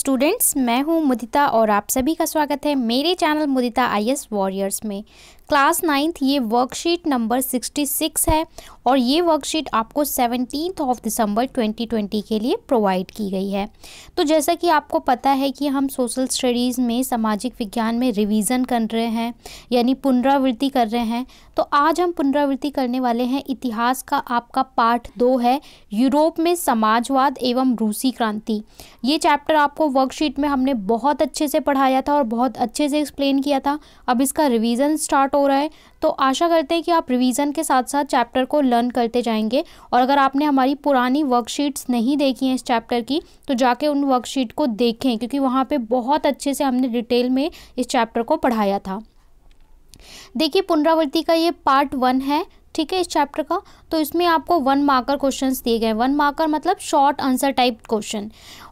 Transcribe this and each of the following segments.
students मैं हूं मुदिता और आप सभी का स्वागत है मेरे चैनल मुदिता एस वॉरियर्स में क्लास नाइन्थ ये वर्कशीट नंबर सिक्सटी सिक्स है और ये वर्कशीट आपको सेवनटीन ऑफ दिसंबर ट्वेंटी के लिए प्रोवाइड की गई है तो जैसा कि आपको पता है कि हम सोशल स्टडीज़ में सामाजिक विज्ञान में रिवीजन कर रहे हैं यानी पुनरावृत्ति कर रहे हैं तो आज हम पुनरावृत्ति करने वाले हैं इतिहास का आपका पार्ट दो है यूरोप में समाजवाद एवं रूसी क्रांति ये चैप्टर आपको वर्कशीट में हमने बहुत अच्छे से पढ़ाया था और बहुत अच्छे से एक्सप्लेन किया था अब इसका रिवीजन स्टार्ट हो रहा है तो आशा करते हैं कि आप रिवीजन के साथ साथ चैप्टर को लर्न करते जाएंगे और अगर आपने हमारी पुरानी वर्कशीट्स नहीं देखी हैं इस चैप्टर की तो जाके उन वर्कशीट को देखें क्योंकि वहाँ पर बहुत अच्छे से हमने डिटेल में इस चैप्टर को पढ़ाया था देखिए पुनरावृत्ति का ये पार्ट वन है ठीक है इस चैप्टर का तो इसमें आपको वन मार्कर क्वेश्चंस दिए गए वन मार्कर मतलब शॉर्ट आंसर टाइप क्वेश्चन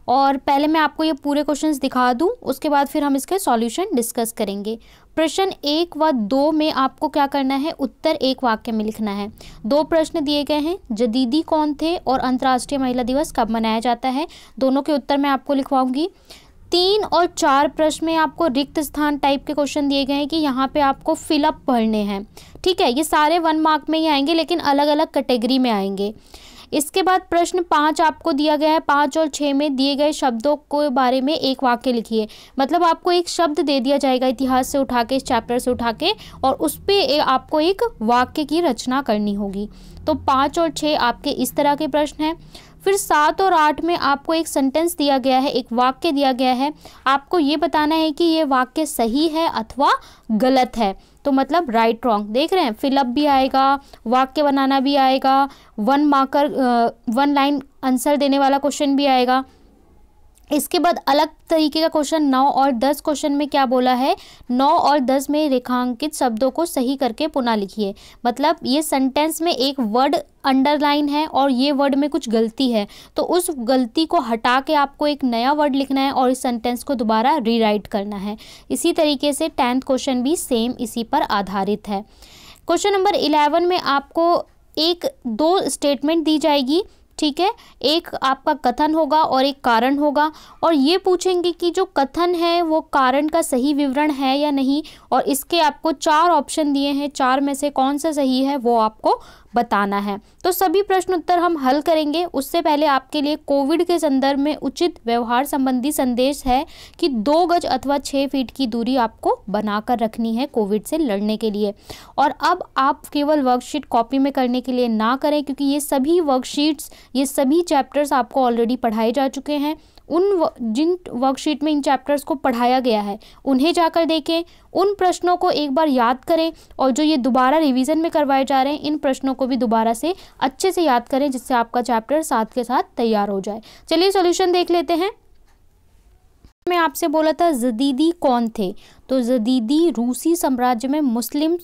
और पहले मैं आपको ये पूरे क्वेश्चंस दिखा दूं उसके बाद फिर हम इसके सॉल्यूशन डिस्कस करेंगे प्रश्न एक व दो में आपको क्या करना है उत्तर एक वाक्य में लिखना है दो प्रश्न दिए गए हैं जदीदी कौन थे और अंतर्राष्ट्रीय महिला दिवस कब मनाया जाता है दोनों के उत्तर मैं आपको लिखवाऊंगी तीन और चार प्रश्न में आपको रिक्त स्थान टाइप के क्वेश्चन दिए गए हैं कि यहाँ पे आपको फिलअप भरने हैं ठीक है ये सारे वन मार्क में ही आएंगे लेकिन अलग अलग कैटेगरी में आएंगे इसके बाद प्रश्न पाँच आपको दिया गया है पाँच और छः में दिए गए शब्दों के बारे में एक वाक्य लिखिए मतलब आपको एक शब्द दे दिया जाएगा इतिहास से उठा के इस चैप्टर से उठा के और उस पर आपको एक वाक्य की रचना करनी होगी तो पाँच और छः आपके इस तरह के प्रश्न हैं फिर सात और आठ में आपको एक सेंटेंस दिया गया है एक वाक्य दिया गया है आपको ये बताना है कि ये वाक्य सही है अथवा गलत है तो मतलब राइट रॉन्ग देख रहे हैं फिलअप भी आएगा वाक्य बनाना भी आएगा one marker one line answer देने वाला क्वेश्चन भी आएगा इसके बाद अलग तरीके का क्वेश्चन नौ और दस क्वेश्चन में क्या बोला है नौ और दस में रेखांकित शब्दों को सही करके पुनः लिखिए मतलब ये सेंटेंस में एक वर्ड अंडरलाइन है और ये वर्ड में कुछ गलती है तो उस गलती को हटा के आपको एक नया वर्ड लिखना है और इस सेंटेंस को दोबारा रीराइट करना है इसी तरीके से टेंथ क्वेश्चन भी सेम इसी पर आधारित है क्वेश्चन नंबर इलेवन में आपको एक दो स्टेटमेंट दी जाएगी ठीक है एक आपका कथन होगा और एक कारण होगा और ये पूछेंगे कि जो कथन है वो कारण का सही विवरण है या नहीं और इसके आपको चार ऑप्शन दिए हैं चार में से कौन सा सही है वो आपको बताना है तो सभी प्रश्न उत्तर हम हल करेंगे उससे पहले आपके लिए कोविड के संदर्भ में उचित व्यवहार संबंधी संदेश है कि दो गज अथवा छः फीट की दूरी आपको बनाकर रखनी है कोविड से लड़ने के लिए और अब आप केवल वर्कशीट कॉपी में करने के लिए ना करें क्योंकि ये सभी वर्कशीट्स ये सभी चैप्टर्स आपको ऑलरेडी पढ़ाए जा चुके हैं उन जिन वर्कशीट में इन चैप्टर्स को पढ़ाया गया है उन्हें जाकर देखें उन प्रश्नों को एक बार याद करें और जो ये दोबारा रिवीजन में करवाए जा रहे हैं इन प्रश्नों को भी दोबारा से अच्छे से याद करें जिससे आपका चैप्टर साथ के साथ तैयार हो जाए चलिए सोल्यूशन देख लेते हैं मैं आपसे बोला था जदीदी कौन थे तो जदीदी रूसी साम्राज्य में मुस्लिम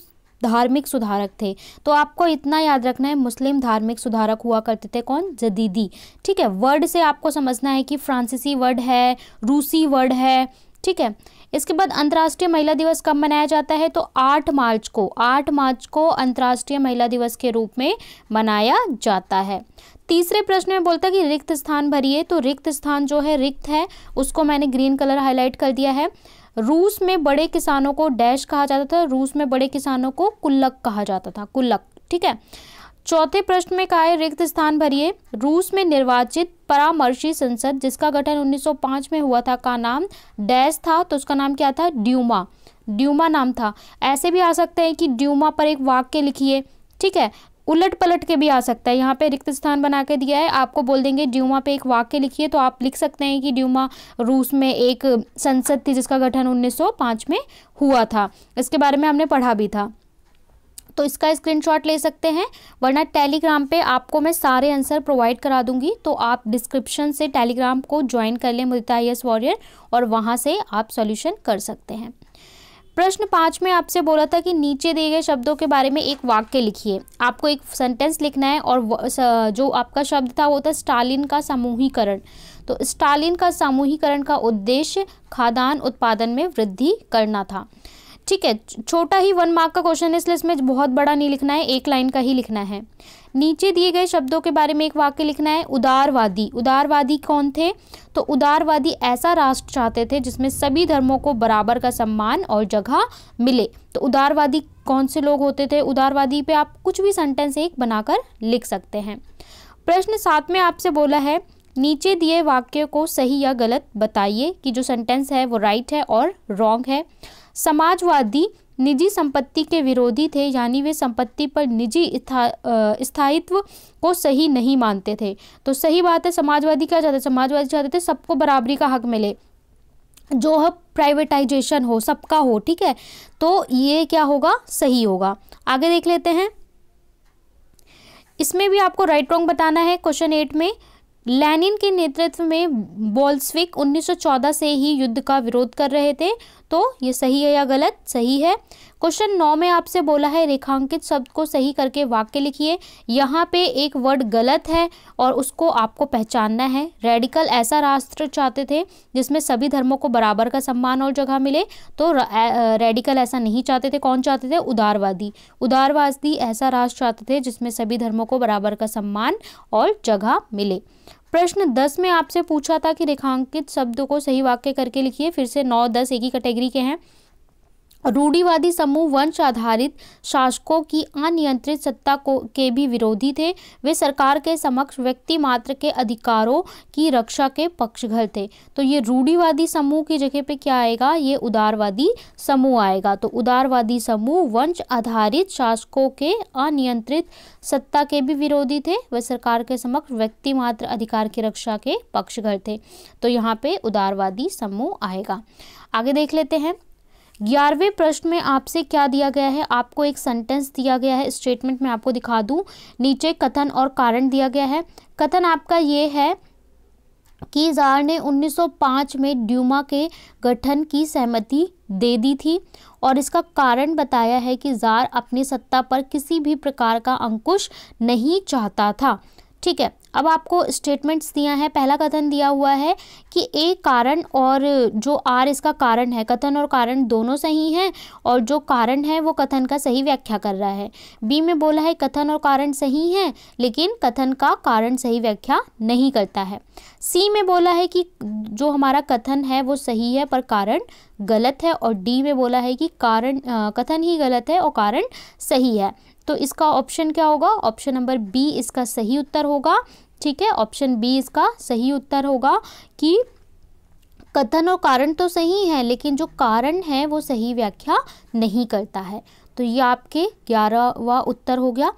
धार्मिक सुधारक थे तो आपको इतना याद रखना है मुस्लिम धार्मिक सुधारक हुआ करते थे कौन जदीदी ठीक है वर्ड से आपको समझना है कि फ्रांसीसी वर्ड है रूसी वर्ड है ठीक है इसके बाद अंतर्राष्ट्रीय महिला दिवस कब मनाया जाता है तो 8 मार्च को 8 मार्च को अंतर्राष्ट्रीय महिला दिवस के रूप में मनाया जाता है तीसरे प्रश्न में बोलता है कि रिक्त स्थान भरिए तो रिक्त स्थान जो है रिक्त है उसको मैंने ग्रीन कलर हाईलाइट कर दिया है रूस में बड़े किसानों को डैश कहा जाता था रूस में बड़े किसानों को कुल्लक कहा जाता था कुल्लक ठीक है चौथे प्रश्न में कहा है रिक्त स्थान भरिए रूस में निर्वाचित परामर्शी संसद जिसका गठन 1905 में हुआ था का नाम डैश था तो उसका नाम क्या था ड्यूमा ड्यूमा नाम था ऐसे भी आ सकते हैं कि ड्यूमा पर एक वाक्य लिखिए ठीक है उलट पलट के भी आ सकता है यहाँ पे रिक्त स्थान बना के दिया है आपको बोल देंगे ड्यूमा पे एक वाक्य लिखिए तो आप लिख सकते हैं कि ड्यूमा रूस में एक संसद थी जिसका गठन 1905 में हुआ था इसके बारे में हमने पढ़ा भी था तो इसका स्क्रीनशॉट ले सकते हैं वरना टेलीग्राम पे आपको मैं सारे आंसर प्रोवाइड करा दूंगी तो आप डिस्क्रिप्शन से टेलीग्राम को ज्वाइन कर लें मुदिता आई वॉरियर और वहाँ से आप सॉल्यूशन कर सकते हैं प्रश्न पाँच में आपसे बोला था कि नीचे दिए गए शब्दों के बारे में एक वाक्य लिखिए आपको एक सेंटेंस लिखना है और जो आपका शब्द था वो था स्टालिन का समूहीकरण तो स्टालिन का समूहीकरण का उद्देश्य खादान उत्पादन में वृद्धि करना था ठीक है छोटा ही वन मार्क का क्वेश्चन है इसलिए इसमें बहुत बड़ा नहीं लिखना है एक लाइन का ही लिखना है नीचे दिए गए शब्दों के बारे में एक वाक्य लिखना है उदारवादी उदारवादी कौन थे तो उदारवादी ऐसा राष्ट्र चाहते थे जिसमें सभी धर्मों को बराबर का सम्मान और जगह मिले तो उदारवादी कौन से लोग होते थे उदारवादी पे आप कुछ भी सेंटेंस एक बनाकर लिख सकते हैं प्रश्न सात में आपसे बोला है नीचे दिए वाक्य को सही या गलत बताइए कि जो सेंटेंस है वो राइट है और रॉन्ग है समाजवादी निजी संपत्ति के विरोधी थे यानी वे संपत्ति पर निजी स्थायित्व को सही नहीं मानते थे तो सही बात है समाजवादी क्या चाहते समाजवादी चाहते थे सबको बराबरी का हक मिले जो है प्राइवेटाइजेशन हो सबका हो ठीक है तो ये क्या होगा सही होगा आगे देख लेते हैं इसमें भी आपको राइट रॉन्ग बताना है क्वेश्चन एट में लेनिन के नेतृत्व में बोल्सविक 1914 से ही युद्ध का विरोध कर रहे थे तो ये सही है या गलत सही है क्वेश्चन नौ में आपसे बोला है रेखांकित शब्द को सही करके वाक्य लिखिए यहाँ पे एक वर्ड गलत है और उसको आपको पहचानना है रेडिकल ऐसा राष्ट्र चाहते थे जिसमें सभी धर्मों को बराबर का सम्मान और जगह मिले तो रेडिकल ऐसा नहीं चाहते थे कौन चाहते थे उदारवादी उदारवादी ऐसा राष्ट्र चाहते थे जिसमें सभी धर्मों को बराबर का सम्मान और जगह मिले प्रश्न दस में आपसे पूछा था कि रेखांकित शब्दों को सही वाक्य करके लिखिए फिर से नौ दस एक ही कैटेगरी के हैं रूढ़ीवादी समूह वंश आधारित शासकों की अनियंत्रित सत्ता को के भी विरोधी थे वे सरकार के समक्ष व्यक्ति मात्र के अधिकारों की रक्षा के पक्षघर थे तो ये रूढ़ीवादी समूह की जगह पे क्या आएगा ये उदारवादी समूह आएगा तो उदारवादी समूह वंश आधारित शासकों के अनियंत्रित सत्ता के भी विरोधी थे वे सरकार के समक्ष व्यक्ति मात्र अधिकार की रक्षा के पक्षघर थे तो यहाँ पे उदारवादी समूह आएगा आगे देख लेते हैं ग्यारहवें प्रश्न में आपसे क्या दिया गया है आपको एक सेंटेंस दिया गया है स्टेटमेंट में आपको दिखा दूं नीचे कथन और कारण दिया गया है कथन आपका ये है कि जार ने 1905 में ड्यूमा के गठन की सहमति दे दी थी और इसका कारण बताया है कि जार अपनी सत्ता पर किसी भी प्रकार का अंकुश नहीं चाहता था ठीक है अब आपको स्टेटमेंट्स दिया है पहला कथन दिया हुआ है कि ए कारण और जो आर इसका कारण है कथन और कारण दोनों सही हैं और जो कारण है वो कथन का सही व्याख्या कर रहा है बी में बोला है कथन और कारण सही हैं लेकिन कथन का कारण सही व्याख्या नहीं करता है सी में बोला है कि जो हमारा कथन है वो सही है पर कारण गलत है और डी में बोला है कि कारण आ, कथन ही गलत है और कारण सही है तो इसका ऑप्शन क्या होगा ऑप्शन नंबर बी इसका सही उत्तर होगा ठीक है ऑप्शन बी इसका सही उत्तर होगा कि कथन और कारण तो सही है लेकिन जो कारण है वो सही व्याख्या नहीं करता है तो ये आपके ग्यारहवा उत्तर हो गया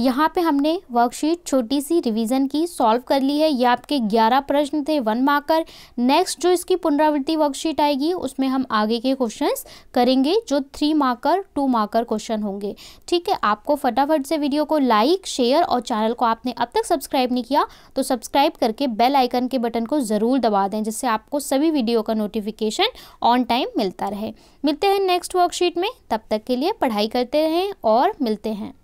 यहाँ पे हमने वर्कशीट छोटी सी रिवीजन की सॉल्व कर ली है ये आपके 11 प्रश्न थे वन मार्कर नेक्स्ट जो इसकी पुनरावृत्ति वर्कशीट आएगी उसमें हम आगे के क्वेश्चंस करेंगे जो three marker two marker question होंगे ठीक है आपको फटाफट से वीडियो को लाइक शेयर और चैनल को आपने अब तक सब्सक्राइब नहीं किया तो सब्सक्राइब करके बेल आइकन के बटन को ज़रूर दबा दें जिससे आपको सभी वीडियो का नोटिफिकेशन ऑन टाइम मिलता रहे मिलते हैं नेक्स्ट वर्कशीट में तब तक के लिए पढ़ाई करते रहें और मिलते हैं